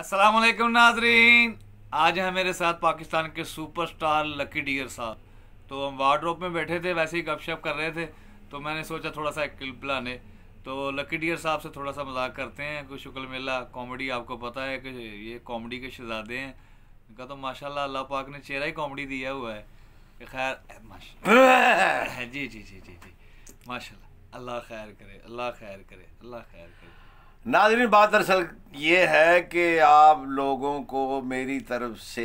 असलम नाजरीन आज हैं मेरे साथ पाकिस्तान के सुपरस्टार लकी डियर साहब तो हम वार्ड्रोप में बैठे थे वैसे ही गपशप कर रहे थे तो मैंने सोचा थोड़ा सा एक क्लिप लाने तो लकी डियर साहब से थोड़ा सा मजाक करते हैं कुछ शुक्ल मेला कॉमेडी आपको पता है कि ये कॉमेडी के शहजादे हैं इनका तो माशाल्लाह अल्लाह पाक ने चेहरा ही कॉमेडी दिया हुआ है खैर जी जी जी जी जी माशा अल्लाह खैर करे अल्लाह खैर करे अल्लाह खैर करे नाजरीन बात दरअसल ये है कि आप लोगों को मेरी तरफ से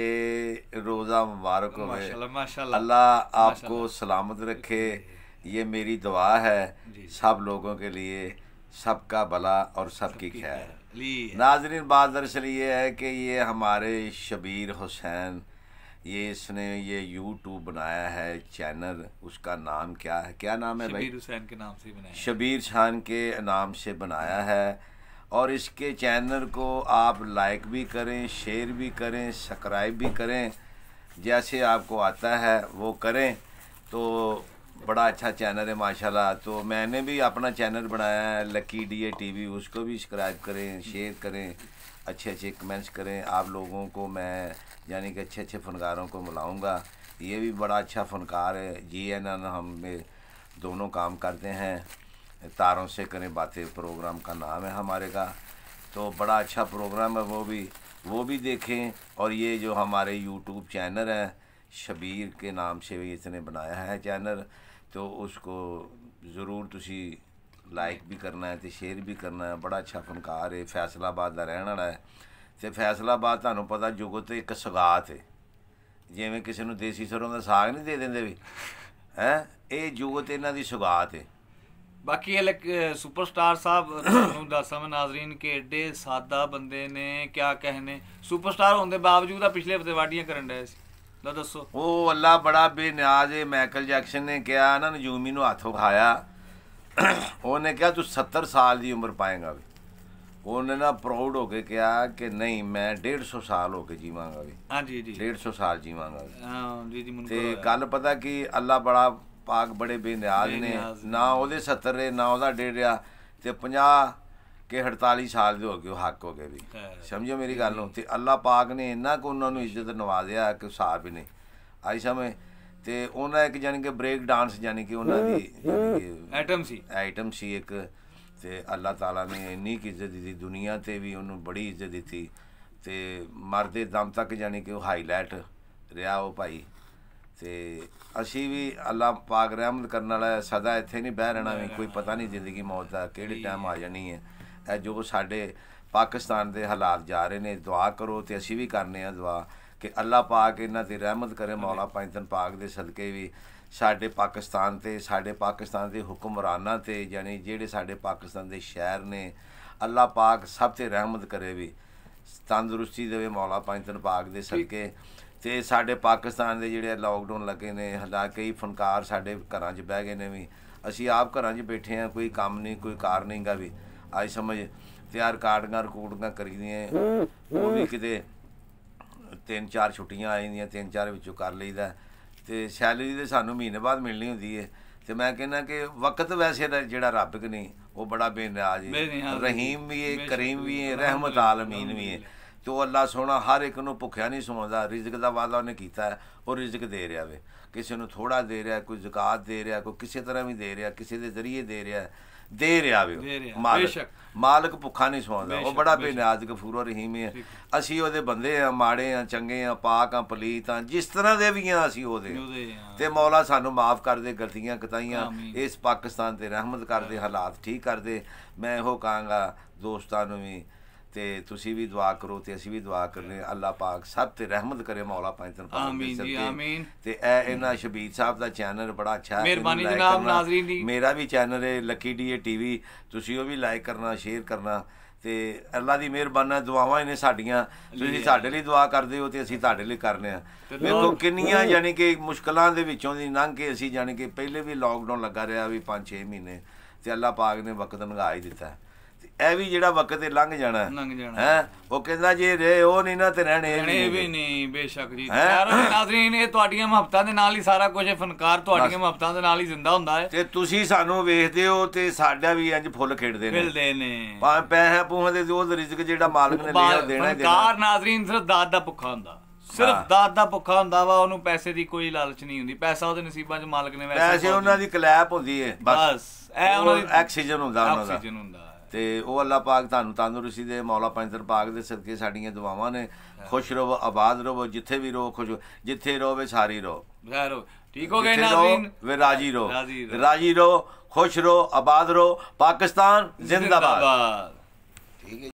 रोज़ा मुबारक हो अल्लाह आपको सलामत रखे ये मेरी दुआ है सब लोगों के लिए सबका भला और सबकी खैर नाजरीन बात दरअसल ये है कि ये हमारे शबीर हुसैन ये इसने ये यूट्यूब बनाया है चैनल उसका नाम क्या है क्या नाम है शबीर हुसैन के नाम से बनाया शबीर खान के नाम से बनाया है और इसके चैनल को आप लाइक भी करें शेयर भी करें सब्सक्राइब भी करें जैसे आपको आता है वो करें तो बड़ा अच्छा चैनल है माशाल्लाह तो मैंने भी अपना चैनल बनाया है Lucky D A T V उसको भी सब्सक्राइब करें शेयर करें अच्छे अच्छे कमेंट्स करें आप लोगों को मैं यानी कि अच्छे अच्छे फनकारों को मिलाऊंगा ये भी बड़ा अच्छा फनकार है जी एन एन हम में दोनों काम करते हैं तारों से करें बातें प्रोग्राम का नाम है हमारे का तो बड़ा अच्छा प्रोग्राम है वो भी वो भी देखें और ये जो हमारे यूट्यूब चैनल है शबीर के नाम से भी इसने बनाया है चैनल तो उसको ज़रूर तुसी लाइक भी करना है तो शेयर भी करना है बड़ा अच्छा फनकार है फैसलाबाद का रहने वाला है तो फैसलाबाद ਤੁਹਾਨੂੰ पता जुगत एक ਸੁਗਾਤ है जिमें किसी देसी सरों का साग नहीं ਨਹੀਂ ਦੇ ਦਿੰਦੇ ਵੀ ਹੈ ਇਹ ਜੁਗਤ ਇਹਨਾਂ ਦੀ ਸੁਗਾਤ ਬਾਕੀ ਇਹ ਸੁਪਰਸਟਾਰ ਸਾਹਿਬ ਤੁਹਾਨੂੰ ਦੱਸਾਂ ਮੈਂ ਨਾਜ਼ਰੀਨ ਕਿ ਐਡੇ ਸਾਦਾ ਬੰਦੇ ਨੇ ਕਿਆ ਕਹਨੇ ਸੁਪਰਸਟਾਰ ਹੋਣ ਦੇ ਬਾਵਜੂਦ ਆ ਪਿਛਲੇ ਹਫਤੇ ਵਾਡੀਆਂ ਕਰਨ ਡਏ ਸੀ ਲਓ ਦੱਸੋ ਉਹ ਅੱਲਾ ਬੜਾ ਬੇਨਿਆਜ਼ ਹੈ ਮਾਈਕਲ ਜੈਕਸਨ ਨੇ ਕਿਹਾ ਨਾ ਨਜੂਮੀ ਨੂੰ ਹੱਥ ਉਖਾਇਆ ਉਹਨੇ ਕਿਹਾ ਤੂੰ 70 ਸਾਲ ਦੀ ਉਮਰ ਪਾਏਗਾ ਵੀ ਉਹਨੇ ਨਾ ਪ੍ਰਾਊਡ ਹੋ ਕੇ ਕਿਹਾ ਕਿ ਨਹੀਂ ਮੈਂ 150 ਸਾਲ ਹੋ ਕੇ ਜੀਵਾਂਗਾ ਵੀ ਹਾਂਜੀ ਜੀ 150 ਸਾਲ ਜੀਵਾਂਗਾ ਹਾਂ ਜੀ ਜੀ ਮੈਨੂੰ ਤੇ ਗੱਲ ਪਤਾ ਕਿ ਅੱਲਾ ਬੜਾ ਪਾਕ ਬੜੇ ਬੇਨਿਆਜ਼ ਨੇ ਨਾ ਉਹਦੇ 70 ਰੇ ਨਾ ਉਹਦਾ ਡੇੜਿਆ ਤੇ 50 ਕੇ 48 ਸਾਲ ਦੇ ਹੋ ਗਏ ਹੱਕ ਹੋ ਗਏ ਵੀ ਸਮਝੋ ਮੇਰੀ ਗੱਲ ਨੂੰ ਤੇ ਅੱਲਾ ਪਾਕ ਨੇ ਇੰਨਾ ਕੋ ਉਹਨਾਂ ਨੂੰ ਇੱਜ਼ਤ ਨਵਾਜ਼ਿਆ ਕਿ ਸਾਹਿਬ ਹੀ ਨਹੀਂ ਆਈ ਸਮੇ ਤੇ ਉਹਨਾਂ ਇੱਕ ਜਾਨੀ ਕਿ ਬ੍ਰੇਕ ਡਾਂਸ ਜਾਨੀ ਕਿ ਉਹਨਾਂ ਦੀ ਆਈਟਮ ਸੀ ਆਈਟਮ ਸੀ ਇੱਕ ਤੇ ਅੱਲਾ ਤਾਲਾ ਨੇ ਇੰਨੀ ਇੱਜ਼ਤ ਦਿੱਤੀ ਦੁਨੀਆ ਤੇ ਵੀ ਉਹਨੂੰ ਬੜੀ ਇੱਜ਼ਤ ਦਿੱਤੀ ਤੇ ਮਰਦੇ ਦਮ ਤੱਕ ਜਾਨੀ ਕਿ ਉਹ ਹਾਈਲਾਈਟ ਰਿਹਾ ਉਹ ਭਾਈ ਤੇ ਅਸੀਂ ਵੀ ਅੱਲਾ ਪਾਕ ਰਹਿਮਤ ਕਰਨ ਵਾਲਾ ਸਦਾ ਇੱਥੇ ਨਹੀਂ ਬਹਿ ਰਹਿਣਾ ਵੀ ਕੋਈ ਪਤਾ ਨਹੀਂ ਜ਼ਿੰਦਗੀ ਮੌਤ ਦਾ ਕਿਹੜੇ ਟਾਈਮ ਆ ਜਾਣੀ ਹੈ ਇਹ ਜੋ ਸਾਡੇ ਪਾਕਿਸਤਾਨ ਦੇ ਹਾਲਾਤ ਜਾ ਰਹੇ ਨੇ ਦੁਆ ਕਰੋ ਤੇ ਅਸੀਂ ਵੀ ਕਰਨੇ ਆ ਦੁਆ ਕਿ ਅੱਲਾ ਪਾਕ ਇਹਨਾਂ ਤੇ ਰਹਿਮਤ ਕਰੇ ਮੌਲਾ ਪੰਜਤਨ ਪਾਕ ਦੇ ਸਦਕੇ ਵੀ ਸਾਡੇ ਪਾਕਿਸਤਾਨ ਤੇ ਸਾਡੇ ਪਾਕਿਸਤਾਨ ਦੇ ਹੁਕਮਰਾਨਾਂ ਤੇ ਯਾਨੀ ਜਿਹੜੇ ਸਾਡੇ ਪਾਕਿਸਤਾਨ ਦੇ ਸ਼ਹਿਰ ਨੇ ਅੱਲਾ ਪਾਕ ਸਭ ਤੇ ਰਹਿਮਤ ਕਰੇ ਵੀ ਤੰਦਰੁਸਤੀ ਦੇਵੇ ਮੌਲਾ ਪੰਜਤਨ ਪਾਕ ਦੇ ਸਦਕੇ ਤੇ ਸਾਡੇ ਪਾਕਿਸਤਾਨ ਦੇ ਜਿਹੜੇ ਲਾਕਡਾਊਨ ਲੱਗੇ ਨੇ ਹਾਲਾਂਕਿ ਕਈ ਫਨਕਾਰ ਸਾਡੇ ਘਰਾਂ 'ਚ ਬਹਿ ਗਏ ਨੇ ਵੀ ਅਸੀਂ ਆਪ ਘਰਾਂ 'ਚ ਬੈਠੇ ਆ ਕੋਈ ਕੰਮ ਨਹੀਂ ਕੋਈ ਕਾਰ ਨਹੀਂਗਾ ਵੀ ਆਈ ਸਮਝ ਤਿਆਰ ਕਾਰਡਾਂ ਰਿਕਾਰਡਾਂ ਕਰੀਦੀਆਂ ਉਹ ਵੀ ਕਿਤੇ ਤਿੰਨ ਚਾਰ ਛੁੱਟੀਆਂ ਆ ਜਾਂਦੀਆਂ ਤਿੰਨ ਚਾਰ ਵਿੱਚੋਂ ਕਰ ਲਈਦਾ ਤੇ ਸੈਲਰੀ ਤੇ ਸਾਨੂੰ ਮਹੀਨੇ ਬਾਅਦ ਮਿਲਣੀ ਹੁੰਦੀ ਏ ਤੇ ਮੈਂ ਕਹਿੰਦਾ ਕਿ ਵਕਤ ਵੈਸੇ ਦਾ ਜਿਹੜਾ ਰੱਬ ਕਿ ਨਹੀਂ ਉਹ ਬੜਾ ਬੇਨਿਆਜ਼ ਹੈ ਰਹੀਮ ਵੀ ਹੈ ਕਰੀਮ ਵੀ ਹੈ ਰਹਿਮਤ ਆਲਮੀਨ ਵੀ ਹੈ ਕਿ ਉਹ ਅੱਲਾ ਸੋਣਾ ਹਰ ਇੱਕ ਨੂੰ ਭੁੱਖਿਆ ਨਹੀਂ ਸੌਂਦਾ ਰਿਜ਼ਕ ਦਾ ਵਾਦਾ ਉਹਨੇ ਕੀਤਾ ਉਹ ਰਿਜ਼ਕ ਦੇ ਰਿਹਾ ਵੇ ਕਿਸੇ ਨੂੰ ਥੋੜਾ ਦੇ ਰਿਹਾ ਕੋਈ ਜ਼ਕਾਤ ਦੇ ਰਿਹਾ ਕੋਈ ਕਿਸੇ ਤਰ੍ਹਾਂ ਵੀ ਦੇ ਰਿਹਾ ਕਿਸੇ ਦੇ ਜ਼ਰੀਏ ਦੇ ਰਿਹਾ ਦੇ ਰਿਹਾ ਵੇ ਮਾਲਕ ਮਾਲਕ ਭੁੱਖਾ ਨਹੀਂ ਸੌਂਦਾ ਉਹ ਬੜਾ ਬੇਨਿਆਜ਼ ਗਫੂਰ ਰਹੀਮ ਹੈ ਅਸੀਂ ਉਹਦੇ ਬੰਦੇ ਆ ਮਾੜੇ ਆ ਚੰਗੇ ਆ ਪਾਕ ਆ ਪਲੀਤ ਆ ਜਿਸ ਤਰ੍ਹਾਂ ਦੇ ਵੀ ਆ ਅਸੀਂ ਉਹਦੇ ਤੇ ਮੌਲਾ ਸਾਨੂੰ ਮਾਫ ਕਰ ਦੇ ਗਲਤੀਆਂ ਕਤਾਈਆਂ ਇਸ ਪਾਕਿਸਤਾਨ ਤੇ ਰਹਿਮਤ ਕਰ ਦੇ ਹਾਲਾਤ ਠੀਕ ਕਰ ਦੇ ਮੈਂ ਇਹੋ ਕਹਾਂਗਾ ਦੋਸਤਾਂ ਨੂੰ ਵੀ ਤੇ ਤੁਸੀਂ ਵੀ ਦੁਆ ਕਰੋ ਤੇ ਅਸੀਂ ਵੀ ਦੁਆ ਕਰਨੇ ਅੱਲਾ ਪਾਕ ਸਭ ਤੇ ਰਹਿਮਤ ਕਰੇ ਮੌਲਾ ਪੰਜਤਨ ਪਾਕ ਅਮੀਨ ਜੀ ਆਮੀਨ ਤੇ ਇਹ ਇਹਨਾਂ ਸ਼ਬੀਰ ਸਾਹਿਬ ਦਾ ਚੈਨਲ ਬੜਾ ਅੱਛਾ ਹੈ ਮਿਹਰਬਾਨੀ ਜਨਾਬ ਨਾਜ਼ਰੀਨ ਦੀ ਮੇਰਾ ਵੀ ਚੈਨਲ ਹੈ ਲੱਕੀ ਡੀਏ ਟੀਵੀ ਤੁਸੀਂ ਉਹ ਵੀ ਲਾਈਕ ਕਰਨਾ ਸ਼ੇਅਰ ਕਰਨਾ ਤੇ ਅੱਲਾ ਦੀ ਮਿਹਰਬਾਨੀ ਦੁਆਵਾਂ ਇਹਨੇ ਸਾਡੀਆਂ ਤੁਸੀਂ ਸਾਡੇ ਲਈ ਦੁਆ ਕਰਦੇ ਹੋ ਤੇ ਅਸੀਂ ਤੁਹਾਡੇ ਲਈ ਕਰਨੇ ਆ ਦੇਖੋ ਕਿੰਨੀਆਂ ਯਾਨੀ ਕਿ ਮੁਸ਼ਕਲਾਂ ਦੇ ਵਿੱਚੋਂ ਦੀ ਲੰਘ ਕੇ ਅਸੀਂ ਯਾਨੀ ਕਿ ਪਹਿਲੇ ਵੀ ਲਾਕਡਾਊਨ ਲੱਗਾ ਰਿਹਾ ਵੀ 5-6 ਮਹੀਨੇ ਤੇ ਅੱਲਾ ਪਾਕ ਨੇ ਵਕਤ ਨਗਾਈ ਦਿੱਤਾ ਇਹ ਵੀ ਜਿਹੜਾ ਵਕਤ ਤੇ ਲੰਘ ਜਾਣਾ ਲੰਘ ਜਾਣਾ ਹੈ ਉਹ ਕਹਿੰਦਾ ਜੇ ਰਹੇ ਉਹ ਨਹੀਂ ਨਾ ਤੇ ਰਹਿਣੇ ਇਹ ਵੀ ਨਹੀਂ ਬੇਸ਼ੱਕ ਜੀ ਯਾਰ ਨਾਜ਼ਰੀਨ ਇਹ ਤੁਹਾਡੀਆਂ ਮੁਹੱਬਤਾਂ ਦੇ ਨਾਲ ਹੀ ਸਾਰਾ ਕੁਝ ਫਨਕਾਰ ਤੁਹਾਡੀਆਂ ਮੁਹੱਬਤਾਂ ਦੇ ਨਾਲ ਹੀ ਜ਼ਿੰਦਾ ਹੁੰਦਾ ਹੈ ਤੇ ਤੁਸੀਂ ਸਾਨੂੰ ਵੇਖਦੇ ਹੋ ਤੇ ਸਾਡਾ ਵੀ ਇੰਜ ਫੁੱਲ ਖੇਡਦੇ ਨੇ ਖੇਡਦੇ ਨੇ ਭਾਵੇਂ ਪੈਸੇ ਪੂਹਾਂ ਦੇ ਜੋ ਰਿਜ਼ਕ ਜਿਹੜਾ ਮਾਲਕ ਨੇ ਲਿਆ ਦੇਣਾ ਹੈ ਫਨਕਾਰ ਨਾਜ਼ਰੀਨ ਸਿਰਫ ਦਾਤ ਦਾ ਭੁੱਖਾ ਹੁੰਦਾ ਸਿਰਫ ਦਾਤ ਦਾ ਭੁੱਖਾ ਹੁੰਦਾ ਵਾ ਉਹਨੂੰ ਪੈਸੇ ਦੀ ਕੋਈ ਲਾਲਚ ਨਹੀਂ ਹੁੰਦੀ ਪੈਸਾ ਉਹਦੇ ਨਸੀਬਾਂ 'ਚ ਮਾਲਕ ਨੇ ਵੈਸੇ ਪੈਸੇ ਉਹਨਾਂ ਦੀ ਕਲੈਪ ਹੁੰਦੀ ਹੈ ਬਸ ਐ ਉਹਨਾਂ ਦੀ ਆਕਸੀਜਨ ਹੁੰਦਾ ਉਹਨਾਂ ਦਾ ਆਕਸੀਜਨ ਹੁੰਦਾ ਤੇ ਉਹ ਅੱਲਾ ਪਾਕ ਤੁਹਾਨੂੰ ਤੰਦਰੁਸਤੀ ਦੇ ਮੌਲਾ ਪੰਜਰ ਪਾਕ ਦੇ ਸਦਕੇ ਸਾਡੀਆਂ ਦੁਆਵਾਂ ਨੇ ਖੁਸ਼ ਰਹੋ ਆਬਾਦ ਰਹੋ ਜਿੱਥੇ ਵੀ ਰਹੋ ਖੁਸ਼ ਜਿੱਥੇ ਰਹੋ ਵੇ ਸਾਰੀ ਰਹੋ ਰਹੋ ਠੀਕ ਹੋ ਗਏ ਨਾਜ਼ਰੀਨ ਵੇ ਰਾਜੀ ਰਹੋ ਰਾਜੀ ਰਹੋ ਖੁਸ਼ ਰਹੋ ਆਬਾਦ ਰਹੋ ਪਾਕਿਸਤਾਨ ਜ਼ਿੰਦਾਬਾਦ ਠੀਕ ਹੈ